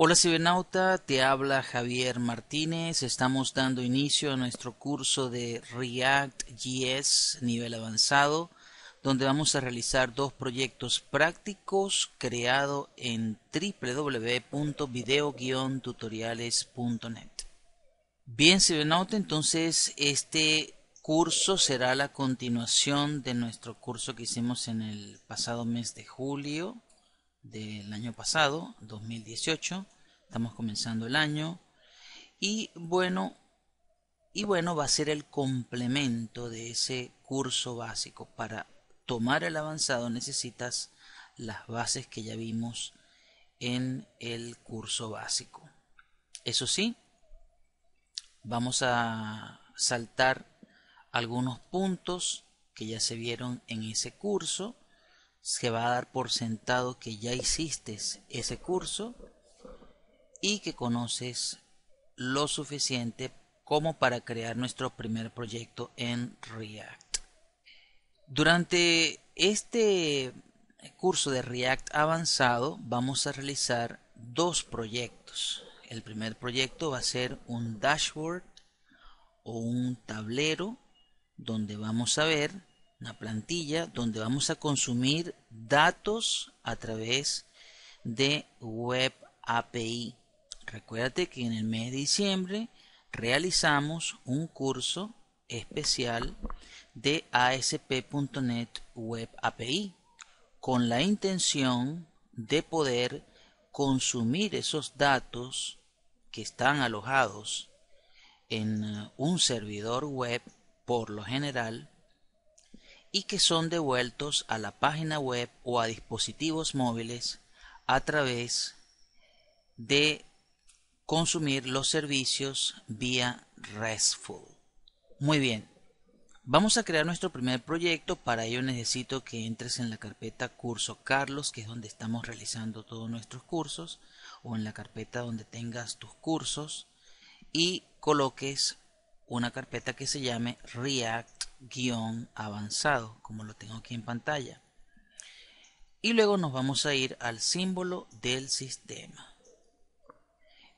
Hola cibernauta, te habla Javier Martínez. Estamos dando inicio a nuestro curso de React JS nivel avanzado, donde vamos a realizar dos proyectos prácticos creados en www.video-tutoriales.net. Bien cibernauta, entonces este curso será la continuación de nuestro curso que hicimos en el pasado mes de julio del año pasado, 2018. Estamos comenzando el año. Y bueno, y bueno, va a ser el complemento de ese curso básico. Para tomar el avanzado necesitas las bases que ya vimos en el curso básico. Eso sí, vamos a saltar algunos puntos que ya se vieron en ese curso se va a dar por sentado que ya hiciste ese curso y que conoces lo suficiente como para crear nuestro primer proyecto en React. Durante este curso de React avanzado vamos a realizar dos proyectos. El primer proyecto va a ser un dashboard o un tablero donde vamos a ver una plantilla donde vamos a consumir datos a través de Web API. Recuérdate que en el mes de diciembre realizamos un curso especial de ASP.NET Web API con la intención de poder consumir esos datos que están alojados en un servidor web por lo general y que son devueltos a la página web o a dispositivos móviles a través de consumir los servicios vía RESTful. Muy bien, vamos a crear nuestro primer proyecto. Para ello necesito que entres en la carpeta Curso Carlos, que es donde estamos realizando todos nuestros cursos, o en la carpeta donde tengas tus cursos, y coloques una carpeta que se llame React guión avanzado, como lo tengo aquí en pantalla. Y luego nos vamos a ir al símbolo del sistema.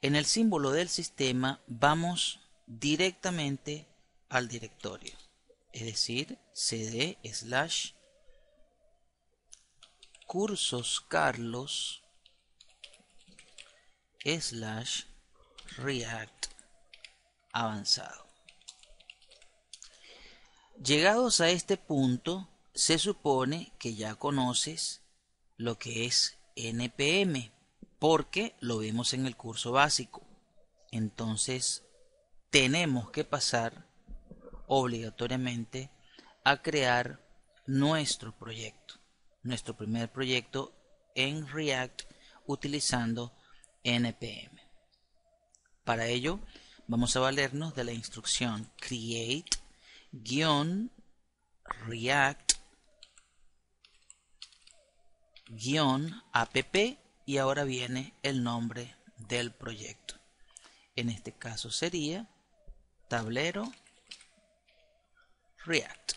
En el símbolo del sistema vamos directamente al directorio, es decir, cd slash cursos carlos slash react avanzado. Llegados a este punto, se supone que ya conoces lo que es NPM, porque lo vimos en el curso básico. Entonces, tenemos que pasar obligatoriamente a crear nuestro proyecto, nuestro primer proyecto en React utilizando NPM. Para ello, vamos a valernos de la instrucción create guión react guión app y ahora viene el nombre del proyecto. En este caso sería tablero React.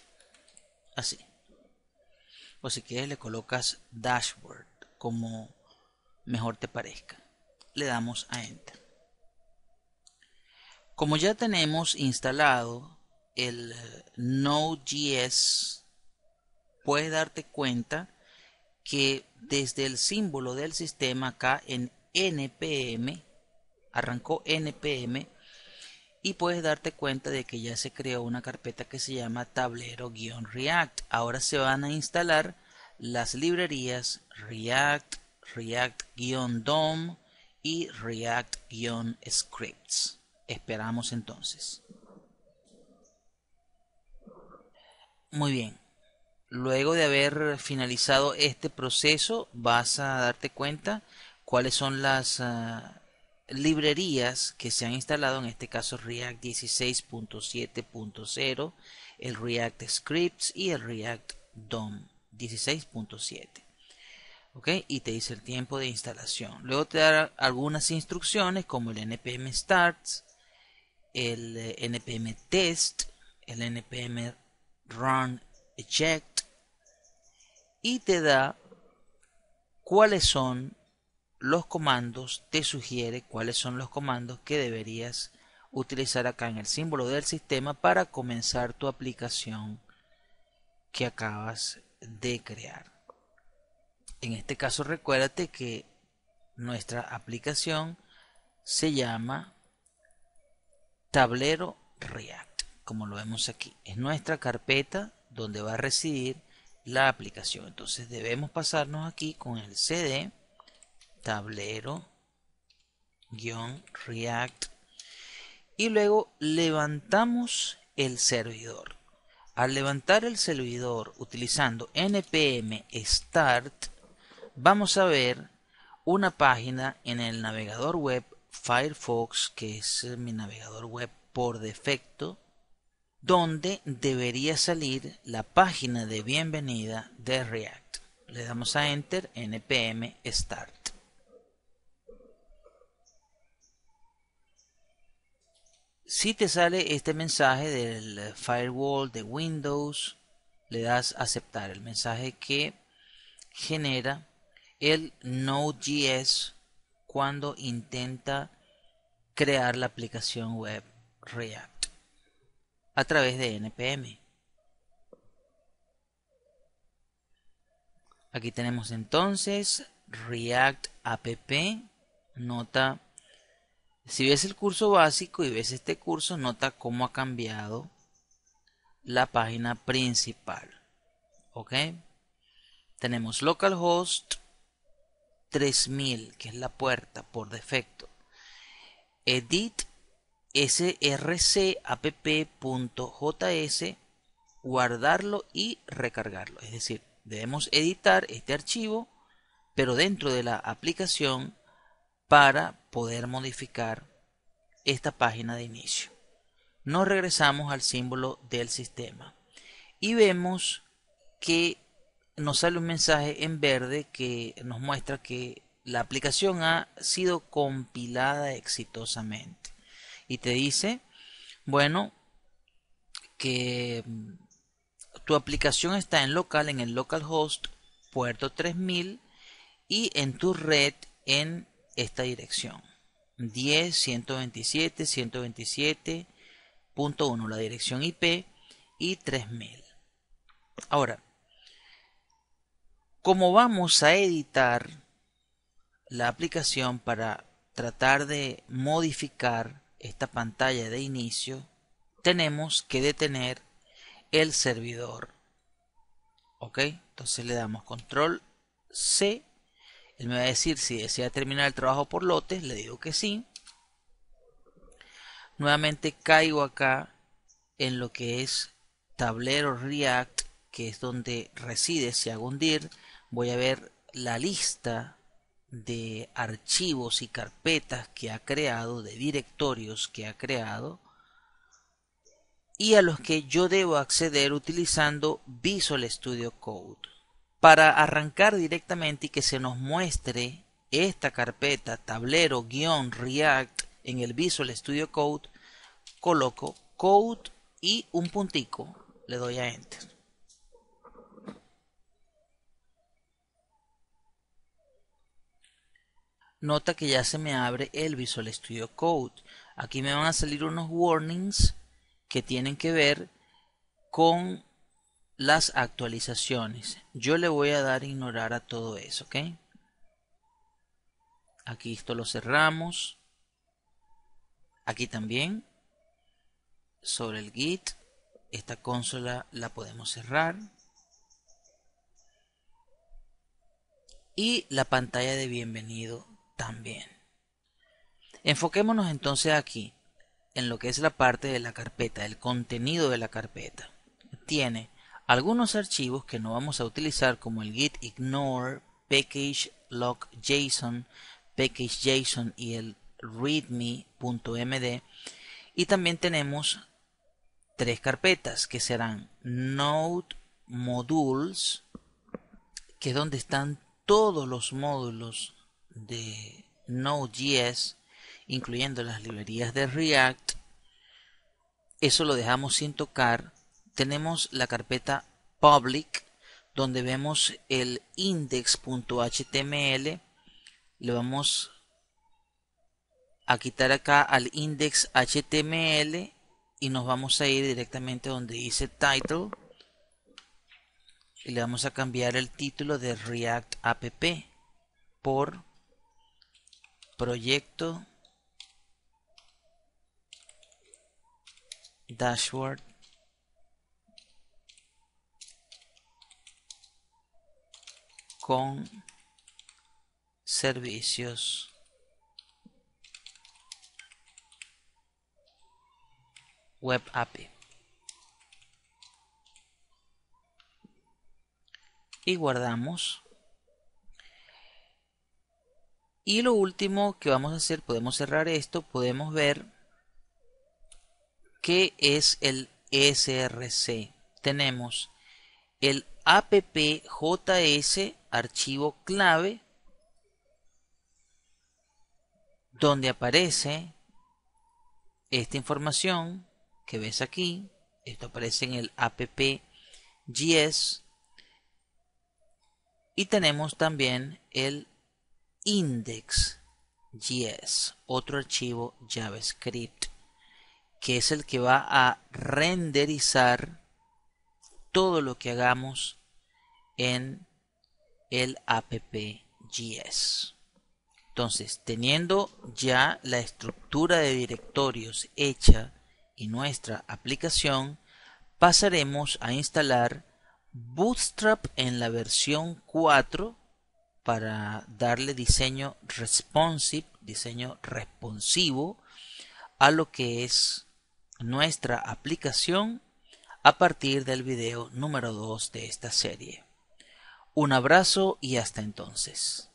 Así. O si quieres le colocas dashboard como mejor te parezca. Le damos a enter. Como ya tenemos instalado el Node.js puedes darte cuenta que desde el símbolo del sistema acá en npm arrancó npm y puedes darte cuenta de que ya se creó una carpeta que se llama tablero-react ahora se van a instalar las librerías react react-dom y react-scripts esperamos entonces Muy bien. Luego de haber finalizado este proceso, vas a darte cuenta cuáles son las ah, librerías que se han instalado, en este caso React 16.7.0, el React Scripts y el React DOM 16.7. Y te dice el tiempo de instalación. Luego te dará algunas instrucciones como el npm start, el eh, npm test, el npm run, eject y te da cuáles son los comandos, te sugiere cuáles son los comandos que deberías utilizar acá en el símbolo del sistema para comenzar tu aplicación que acabas de crear. En este caso recuérdate que nuestra aplicación se llama tablero React como lo vemos aquí, es nuestra carpeta donde va a residir la aplicación. Entonces debemos pasarnos aquí con el cd tablero guión react y luego levantamos el servidor. Al levantar el servidor utilizando npm start vamos a ver una página en el navegador web Firefox que es mi navegador web por defecto donde debería salir la página de bienvenida de React. Le damos a Enter, npm start. Si te sale este mensaje del firewall de Windows, le das aceptar el mensaje que genera el Node.js cuando intenta crear la aplicación web React a través de NPM. Aquí tenemos entonces React App, nota. Si ves el curso básico y ves este curso, nota cómo ha cambiado la página principal. ¿Ok? Tenemos localhost 3000, que es la puerta por defecto. Edit srcapp.js, guardarlo y recargarlo. Es decir, debemos editar este archivo, pero dentro de la aplicación para poder modificar esta página de inicio. Nos regresamos al símbolo del sistema y vemos que nos sale un mensaje en verde que nos muestra que la aplicación ha sido compilada exitosamente y te dice, bueno, que tu aplicación está en local, en el localhost, puerto 3000 y en tu red en esta dirección. 10, 127, 127.1, la dirección IP y 3000. Ahora, cómo vamos a editar la aplicación para tratar de modificar esta pantalla de inicio, tenemos que detener el servidor. ¿Ok? Entonces le damos control C. Él me va a decir si desea terminar el trabajo por lotes. Le digo que sí. Nuevamente caigo acá en lo que es tablero React, que es donde reside. Si hago un dir, voy a ver la lista de archivos y carpetas que ha creado, de directorios que ha creado, y a los que yo debo acceder utilizando Visual Studio Code. Para arrancar directamente y que se nos muestre esta carpeta tablero-react en el Visual Studio Code, coloco code y un puntico, le doy a enter. Nota que ya se me abre el Visual Studio Code. Aquí me van a salir unos warnings que tienen que ver con las actualizaciones. Yo le voy a dar a ignorar a todo eso, ¿ok? Aquí esto lo cerramos. Aquí también. Sobre el Git. Esta consola la podemos cerrar. y la pantalla de bienvenido también. Enfoquémonos entonces aquí, en lo que es la parte de la carpeta, el contenido de la carpeta. Tiene algunos archivos que no vamos a utilizar como el git ignore, package log json, package json y el readme.md y también tenemos tres carpetas que serán node modules que es donde están todos los módulos de Node.js, incluyendo las librerías de React. Eso lo dejamos sin tocar. Tenemos la carpeta public, donde vemos el index.html. Le vamos a quitar acá al index.html y nos vamos a ir directamente donde dice title y le vamos a cambiar el título de React App por proyecto dashboard con servicios web API y guardamos y lo último que vamos a hacer, podemos cerrar esto, podemos ver qué es el SRC. Tenemos el appjs archivo clave donde aparece esta información que ves aquí. Esto aparece en el app.js y tenemos también el index.js, otro archivo JavaScript, que es el que va a renderizar todo lo que hagamos en el app.js. Entonces, teniendo ya la estructura de directorios hecha y nuestra aplicación, pasaremos a instalar Bootstrap en la versión 4 para darle diseño responsive, diseño responsivo a lo que es nuestra aplicación a partir del video número 2 de esta serie. Un abrazo y hasta entonces.